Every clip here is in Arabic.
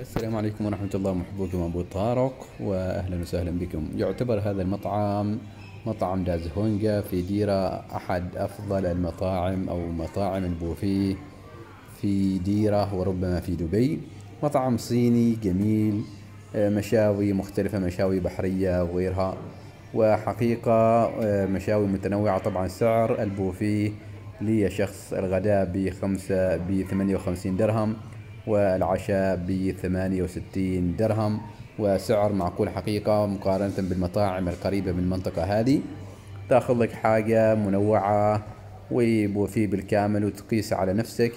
السلام عليكم ورحمة الله محبوبكم أبو طارق وأهلا وسهلا بكم يعتبر هذا المطعم مطعم دازهونجا في ديرة أحد أفضل المطاعم أو مطاعم البوفيه في ديرة وربما في دبي مطعم صيني جميل مشاوي مختلفة مشاوي بحرية وغيرها وحقيقة مشاوي متنوعة طبعا سعر البوفيه لشخص الغداء بخمسة بثمانية وخمسين درهم والعشاء ب 68 درهم وسعر معقول حقيقة مقارنة بالمطاعم القريبة من المنطقة هذه تاخذ لك حاجة منوعة وفي بالكامل وتقيس على نفسك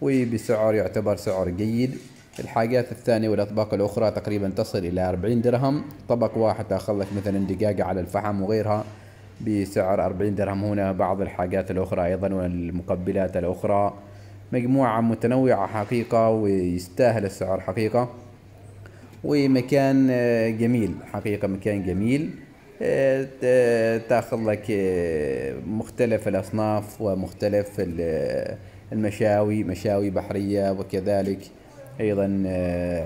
وبسعر يعتبر سعر جيد الحاجات الثانية والأطباق الأخرى تقريبا تصل إلى 40 درهم طبق واحد تاخذ لك مثلا دجاجة على الفحم وغيرها بسعر 40 درهم هنا بعض الحاجات الأخرى أيضا والمقبلات الأخرى مجموعة متنوعة حقيقة ويستاهل السعر حقيقة ومكان آه، جميل حقيقة مكان جميل آه، آه، تاخذ لك مختلف الأصناف ومختلف المشاوي مشاوي بحرية وكذلك أيضا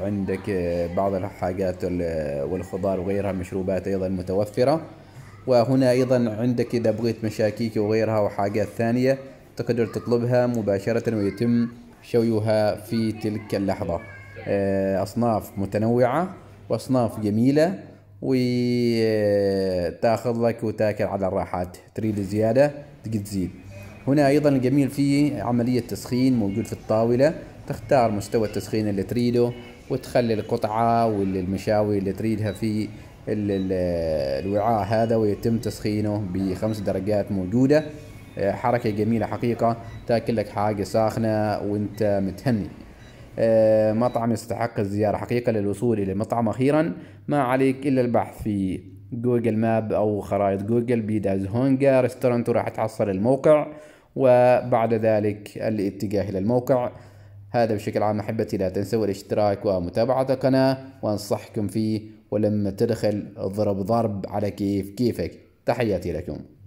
عندك بعض الحاجات والخضار وغيرها مشروبات أيضا متوفرة وهنا أيضا عندك إذا بغيت مشاكيك وغيرها وحاجات ثانية تقدر تطلبها مباشرة ويتم شويها في تلك اللحظة آه، أصناف متنوعة وأصناف جميلة وتاخذ لك وتاكل على الراحات تريد زيادة تقدر تزيد هنا أيضا الجميل فيه عملية تسخين موجود في الطاولة تختار مستوى التسخين اللي تريده وتخلي القطعة والمشاوي اللي تريدها في الوعاء هذا ويتم تسخينه بخمس درجات موجودة آه، حركه جميله حقيقه تاكل لك حاجه ساخنه وانت متهني آه، مطعم يستحق الزياره حقيقه للوصول الى مطعم اخيرا ما عليك الا البحث في جوجل ماب او خرائط جوجل بيداز هونجا ريستورانت وراح تحصل الموقع وبعد ذلك الاتجاه الى الموقع هذا بشكل عام احبتي لا تنسوا الاشتراك ومتابعه القناه وانصحكم فيه ولما تدخل اضرب ضرب على كيف كيفك تحياتي لكم